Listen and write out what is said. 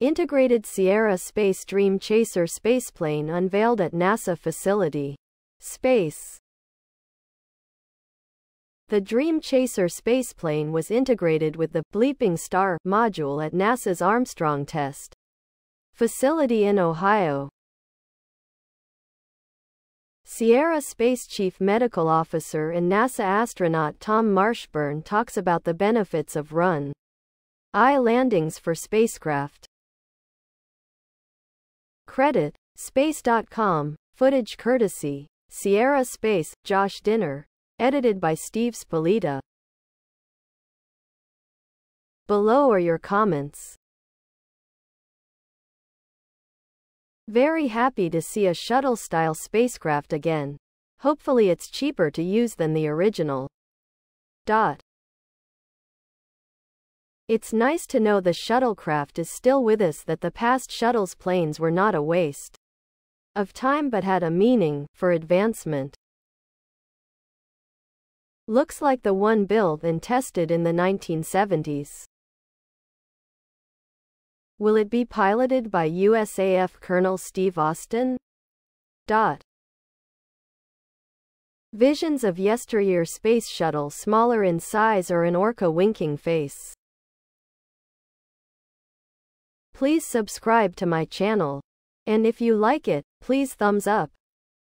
Integrated Sierra Space Dream Chaser spaceplane unveiled at NASA facility. Space. The Dream Chaser spaceplane was integrated with the Bleeping Star module at NASA's Armstrong test facility in Ohio. Sierra Space Chief Medical Officer and NASA astronaut Tom Marshburn talks about the benefits of run. I landings for spacecraft. Credit, Space.com, footage courtesy, Sierra Space, Josh Dinner, edited by Steve Spolita. Below are your comments. Very happy to see a shuttle-style spacecraft again. Hopefully it's cheaper to use than the original. Dot. It's nice to know the shuttlecraft is still with us that the past shuttle's planes were not a waste of time but had a meaning for advancement. Looks like the one built and tested in the 1970s. Will it be piloted by USAF Colonel Steve Austin? Dot. Visions of yesteryear space shuttle smaller in size or an orca winking face. Please subscribe to my channel. And if you like it, please thumbs up.